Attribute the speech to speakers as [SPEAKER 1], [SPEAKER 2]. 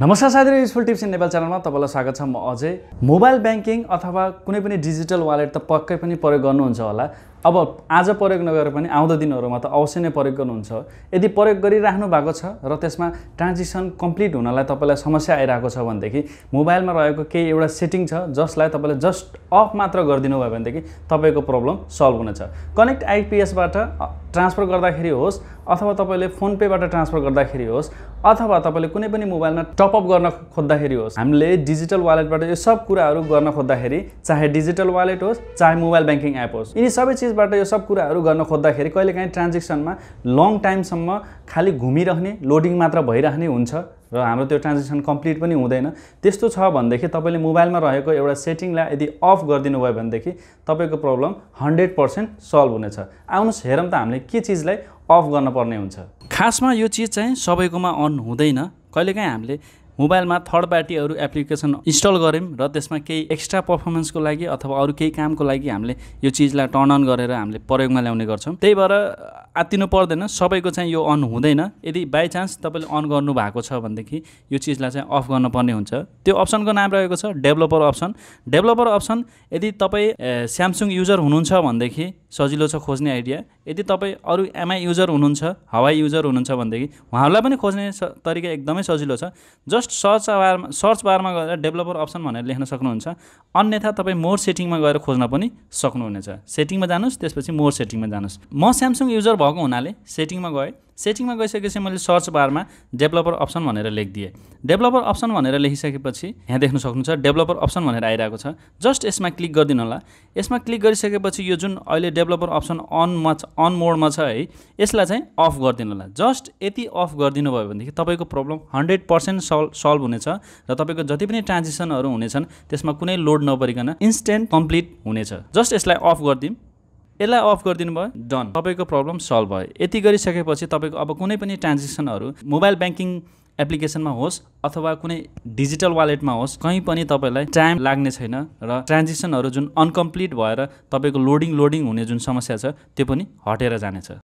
[SPEAKER 1] नमस्कार साथीहरू useful tips in Nepal च्यानलमा तपाईँलाई स्वागत छ म अझै मोबाइल ब्याङ्किङ अथवा कुनै पनि डिजिटल वालेट त पक्कै पनि प्रयोग गर्नुहुन्छ होला अब आज प्रयोग नगर पनि आउँदो दिनहरूमा त अवश्य नै प्रयोग गर्नुहुन्छ यदि प्रयोग गरिराख्नु भएको छ र त्यसमा ट्रान्जेक्सन कम्प्लिट हुनलाई तपाईँलाई समस्या आइरहेको छ भनेदेखि मोबाइलमा रहेको केही एउटा सेटिङ छ जसलाई तपाईँले जस्ट अफ मात्र गरिदिनु भयो भनेदेखि तपाईँको प्रब्लम सल्भ हुनेछ कनेक्ट आइपिएसबाट ट्रान्सफर गर्दाखेरि होस् अथवा तपाईँले फोनपेबाट ट्रान्सफर गर्दाखेरि होस् अथवा तपाईँले कुनै पनि मोबाइलमा टपअप गर्न खोज्दाखेरि होस् हामीले डिजिटल वालेटबाट यो सब कुराहरू गर्न खोज्दाखेरि चाहे डिजिटल वालेट होस् चाहे मोबाइल ब्याङ्किङ एप होस् यिनी सबै चिज बाट यो सब कुराहरू गर्न खोज्दाखेरि कहिलेकाहीँ ट्रान्जेक्सनमा लङ टाइमसम्म खालि घुमिरहने लोडिङ मात्र भइरहने हुन्छ र हाम्रो त्यो ट्रान्जेक्सन कम्प्लिट पनि हुँदैन त्यस्तो छ भनेदेखि तपाईँले मोबाइलमा रहेको एउटा सेटिङलाई यदि अफ गरिदिनु भयो भनेदेखि तपाईँको प्रब्लम हन्ड्रेड पर्सेन्ट सल्भ हुनेछ आउनुहोस् हेरौँ त हामीले के चिजलाई अफ गर्नुपर्ने हुन्छ खासमा यो चिज चाहिँ सबैकोमा अन हुँदैन कहिलेकाहीँ हामीले मोबाइलमा थर्ड पार्टीहरू एप्लिकेसन इन्स्टल गऱ्यौँ र त्यसमा केही एक्स्ट्रा पर्फर्मेन्सको लागि अथवा अरू केही कामको लागि हामीले यो चिजलाई टर्न अन गरेर हामीले प्रयोगमा ल्याउने गर्छौँ त्यही भएर आत्तिनु पर्दैन सबैको चाहिँ यो अन हुँदैन यदि बाई चान्स तपाईँले अन गर्नु भएको छ भनेदेखि यो चिजलाई चाहिँ अफ गर्नुपर्ने हुन्छ त्यो अप्सनको नाम रहेको छ डेभलपर अप्सन डेभलपर अप्सन यदि तपाईँ स्यामसुङ युजर हुनुहुन्छ भनेदेखि सजिलो छ खोज्ने आइडिया यदि तपाईँ अरू एमआई युजर हुनुहुन्छ हवाई युजर हुनुहुन्छ भनेदेखि उहाँहरूलाई पनि खोज्ने तरिका एकदमै सजिलो छ जस्ट सर्च बारमा सर्च बारमा गएर डेभलपर अप्सन भनेर लेख्न सक्नुहुन्छ अन्यथा तपाईँ मोर सेटिङमा गएर खोज्न पनि सक्नुहुनेछ सेटिङमा जानुहोस् त्यसपछि मोर सेटिङमा जानुहोस् म स्यामसङ युजर भएको हुनाले सेटिङमा गएँ सेटिङमा गइसकेपछि मैले सर्च बारमा डेभलपर अप्सन भनेर लेखिदिएँ डेभलपर अप्सन भनेर लेखिसकेपछि यहाँ देख्न सक्नुहुन्छ डेभलपर अप्सन भनेर आइरहेको छ जस्ट यसमा क्लिक गरिदिनु होला यसमा क्लिक गरिसकेपछि यो जुन अहिले डेभलपर अप्सन अनमा अन मोडमा छ है यसलाई चाहिँ अफ गरिदिनु होला जस्ट यति अफ गरिदिनु भयो भनेदेखि तपाईँको problem hundred percent solve solve हुनेछ र तपाईँको जति पनि ट्रान्जेक्सनहरू हुनेछन् त्यसमा कुनै लोड नपरिकन इन्स्टेन्ट कम्प्लिट हुनेछ जस्ट यसलाई अफ गरिदिउँ यसलाई अफ गरिदिनु भयो डन तपाईँको प्रब्लम सल्भ भयो यति गरिसकेपछि तपाईँको अब कुनै पनि ट्रान्जेक्सनहरू मोबाइल ब्याङ्किङ एप्लिकेसनमा होस् अथवा कुनै डिजिटल वालेटमा होस् कहीँ पनि तपाईँलाई टाइम लाग्ने छैन र ट्रान्जेक्सनहरू जुन अनकम्प्लिट भएर तपाईँको लोडिङ लोडिङ हुने जुन समस्या छ त्यो पनि हटेर जानेछ